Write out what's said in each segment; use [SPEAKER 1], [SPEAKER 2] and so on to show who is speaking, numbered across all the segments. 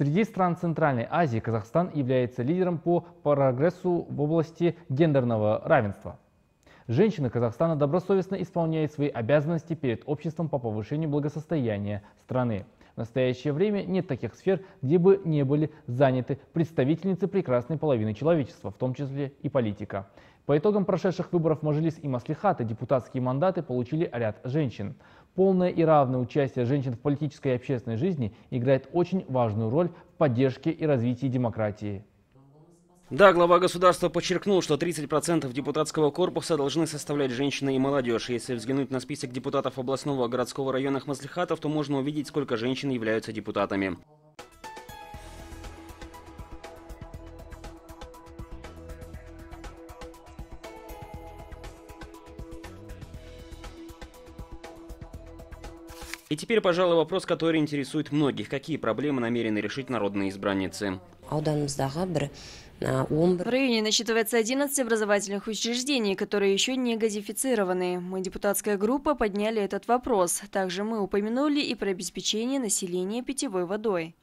[SPEAKER 1] Среди стран Центральной Азии Казахстан является лидером по прогрессу в области гендерного равенства. Женщины Казахстана добросовестно исполняют свои обязанности перед обществом по повышению благосостояния страны. В настоящее время нет таких сфер, где бы не были заняты представительницы прекрасной половины человечества, в том числе и политика. По итогам прошедших выборов Мажилис и Маслихата депутатские мандаты получили ряд женщин. Полное и равное участие женщин в политической и общественной жизни играет очень важную роль в поддержке и развитии демократии.
[SPEAKER 2] Да, глава государства подчеркнул, что 30% депутатского корпуса должны составлять женщины и молодежь. Если взглянуть на список депутатов областного, и городского, районных маслихатов, то можно увидеть, сколько женщин являются депутатами. И теперь, пожалуй, вопрос, который интересует многих. Какие проблемы намерены решить народные избранницы?
[SPEAKER 3] А а, В районе насчитывается 11 образовательных учреждений, которые еще не газифицированы. Мы, депутатская группа, подняли этот вопрос. Также мы упомянули и про обеспечение населения питьевой водой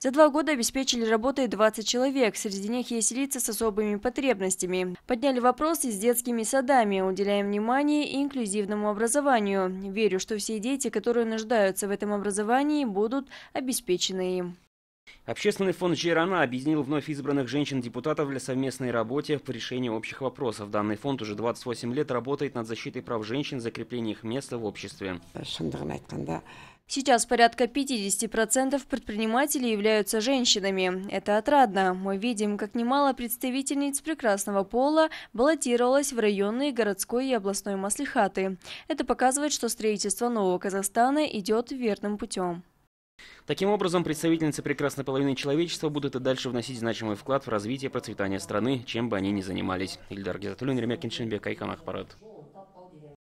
[SPEAKER 3] за два года обеспечили работой 20 человек. Среди них есть лица с особыми потребностями. Подняли вопрос с детскими садами. Уделяем внимание инклюзивному образованию. Верю, что все дети, которые нуждаются в этом образовании, будут обеспечены им.
[SPEAKER 2] Общественный фонд Жирана объединил вновь избранных женщин-депутатов для совместной работы по решению общих вопросов. Данный фонд уже 28 лет работает над защитой прав женщин, закреплением их места в обществе.
[SPEAKER 3] Сейчас порядка 50% предпринимателей являются женщинами. Это отрадно. Мы видим, как немало представительниц прекрасного пола баллотировалось в районные, городской и областной маслихаты. Это показывает, что строительство нового Казахстана идет верным путем.
[SPEAKER 2] Таким образом, представительницы прекрасной половины человечества будут и дальше вносить значимый вклад в развитие и процветание страны, чем бы они ни занимались. Ильдар Гизатуллин, Ремякин Шенбек, Айкан Ахпарат.